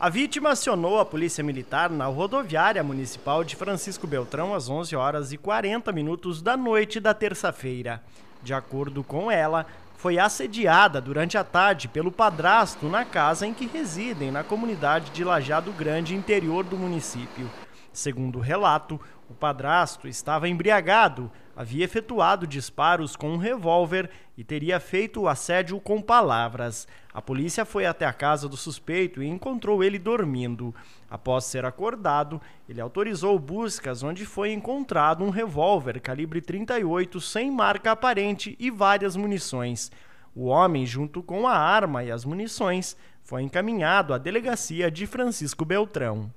A vítima acionou a polícia militar na rodoviária municipal de Francisco Beltrão às 11 horas e 40 minutos da noite da terça-feira. De acordo com ela, foi assediada durante a tarde pelo padrasto na casa em que residem, na comunidade de Lajado Grande, interior do município. Segundo o relato, o padrasto estava embriagado, havia efetuado disparos com um revólver e teria feito o assédio com palavras. A polícia foi até a casa do suspeito e encontrou ele dormindo. Após ser acordado, ele autorizou buscas onde foi encontrado um revólver calibre 38 sem marca aparente e várias munições. O homem, junto com a arma e as munições, foi encaminhado à delegacia de Francisco Beltrão.